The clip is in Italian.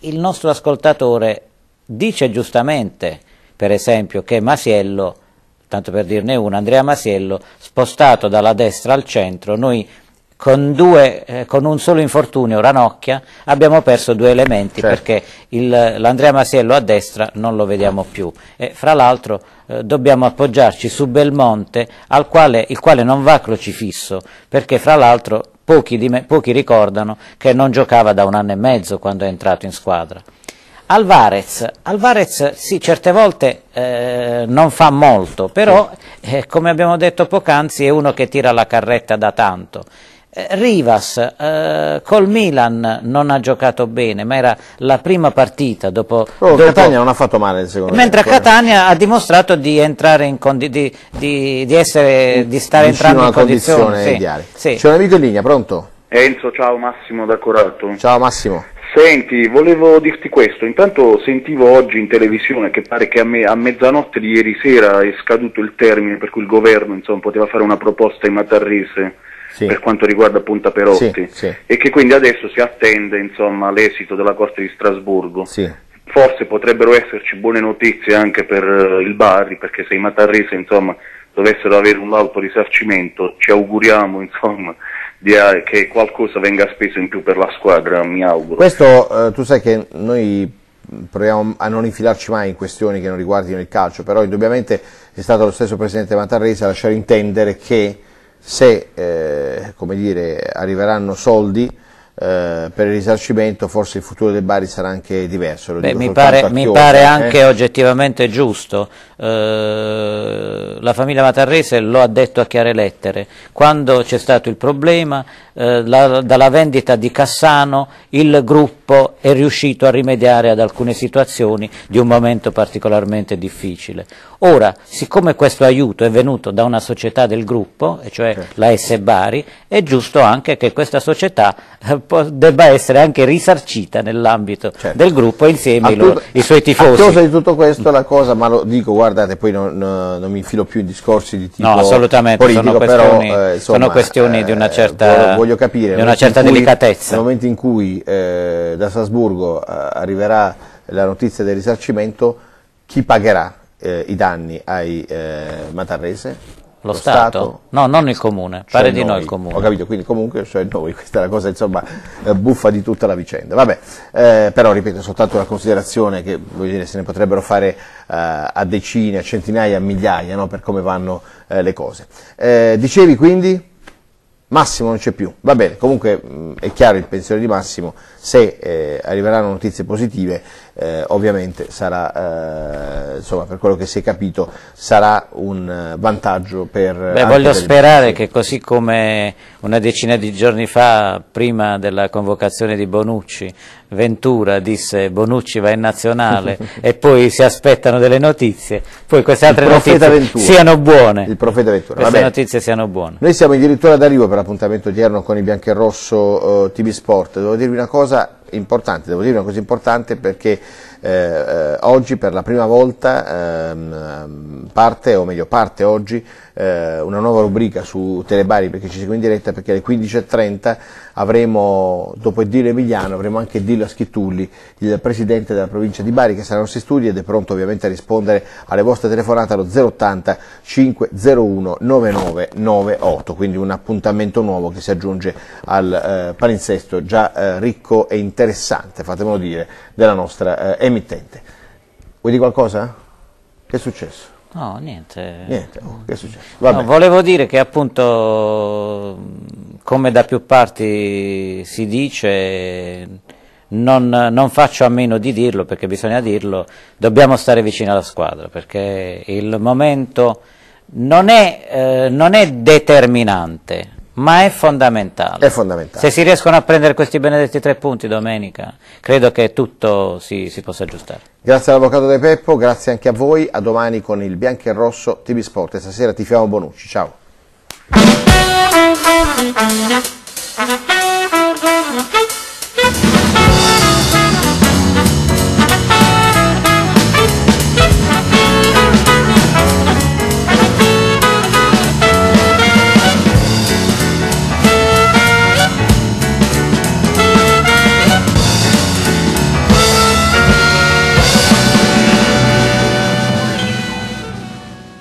il nostro ascoltatore dice giustamente, per esempio, che Masiello, tanto per dirne uno, Andrea Masiello, spostato dalla destra al centro, noi con, due, eh, con un solo infortunio, Ranocchia, abbiamo perso due elementi certo. perché l'Andrea Masiello a destra non lo vediamo più. E, fra l'altro eh, dobbiamo appoggiarci su Belmonte, quale, il quale non va crocifisso, perché fra l'altro Pochi, me, pochi, ricordano che non giocava da un anno e mezzo quando è entrato in squadra. Alvarez, Alvarez sì, certe volte eh, non fa molto, però eh, come abbiamo detto poc'anzi è uno che tira la carretta da tanto eh, Rivas eh, col Milan non ha giocato bene, ma era la prima partita dopo... Oh, dopo... Catania non ha fatto male, secondo mentre me. Mentre Catania ha dimostrato di, condi... di, di, di essere, stare entrando in condizione, condizione sì, sì. C'è un amico in linea, pronto? Enzo, ciao Massimo da Corato. Ciao Massimo. Senti, volevo dirti questo, intanto sentivo oggi in televisione che pare che a, me, a, mezzanotte di ieri sera è scaduto il termine per cui il governo insomma, poteva fare una proposta ai matarrese sì. per quanto riguarda Punta Perotti sì, sì. e che quindi adesso si attende l'esito della Corte di Strasburgo. Forse potrebbero esserci buone notizie anche per uh, il Barri perché se i matarrese insomma, dovessero avere un alto risarcimento ci auguriamo insomma, eh, che qualcosa venga speso in più per la squadra, mi auguro. Questo eh, tu sai che noi proviamo a non infilarci mai in questioni che non riguardino il calcio, però indubbiamente è stato lo stesso Presidente Mattarese a lasciare intendere che se eh, dire, arriveranno soldi eh, per il risarcimento forse il futuro del Bari sarà anche diverso. Beh, mi, pare, mi, pare, anche eh. oggettivamente giusto. Eh, la famiglia Matarrese lo ha detto a chiare lettere. Quando c'è stato il problema, eh, la, dalla vendita di Cassano il gruppo tempo è riuscito a rimediare ad alcune situazioni di un momento particolarmente difficile. Ora, siccome questo aiuto è venuto da una società del gruppo, e cioè certo. la S Bari, è giusto anche che questa società eh, debba essere anche risarcita nell'ambito certo. del gruppo insieme ai loro, i suoi tifosi. A causa di tutto questo la cosa, ma lo dico, guardate, poi non, non mi infilo più in discorsi di tipo no, assolutamente, politico, eh, sono questioni, però, eh, insomma, sono questioni di una eh, certa, voglio, voglio capire, di una certa delicatezza. nel momento in cui eh, da Strasburgo eh, arriverà la notizia del risarcimento, chi pagherà eh, i danni ai eh, Matarrese? Lo, lo stato? stato? No, non il comune, cioè pare di noi il comune. Ho capito, quindi comunque cioè noi, questa è la cosa insomma buffa di tutta la vicenda. Vabbè, eh, però ripeto, soltanto una considerazione che dire, se ne potrebbero fare eh, a decine, a centinaia, a migliaia no, per come vanno eh, le cose. dicevi quindi? Massimo non c'è più, va bene, comunque mh, è chiaro il pensiero di Massimo, se eh, arriveranno notizie positive eh, ovviamente sarà, eh, insomma per quello che si è capito, sarà un eh, vantaggio per... Beh, voglio per sperare che così come una decina di giorni fa, prima della convocazione di Bonucci, Ventura disse Bonucci va in nazionale e poi si aspettano delle notizie, poi queste altre notizie Ventura. siano buone. Il profeta Ventura. Queste notizie siano buone. Noi siamo addirittura ad arrivo per all'appuntamento odierno con i bianchi e rosso eh, TV Sport. Devo dirvi una cosa, importante, devo dire una cosa importante perché eh, eh, oggi per la prima volta ehm, parte, o meglio parte oggi, eh, una nuova rubrica su Telebari perché ci segue in diretta perché alle 15.30 avremo, dopo il Dillo Emiliano, avremo anche Dillo Schittulli, il presidente della provincia di Bari che sarà ai nostri studi ed è pronto ovviamente a rispondere alle vostre telefonate allo 080 501 9998, quindi un appuntamento nuovo che si aggiunge al eh, palinsesto già eh, ricco e intenso interessante, fatemelo dire, della nostra eh, emittente. Vuoi dire qualcosa? Che è successo? No, niente. niente. Oh, no, volevo dire che appunto, come da più parti si dice, non, non, faccio a meno di dirlo perché bisogna dirlo, dobbiamo stare vicino alla squadra perché il momento non è, eh, non è determinante, ma è fondamentale. è fondamentale. Se si riescono a prendere questi benedetti tre punti domenica, credo che tutto si, si possa aggiustare. Grazie all'Avvocato De Peppo, grazie anche a voi, a domani con il Bianco e Rosso TV Sport e stasera ti fiamo Bonucci, ciao. Thank you.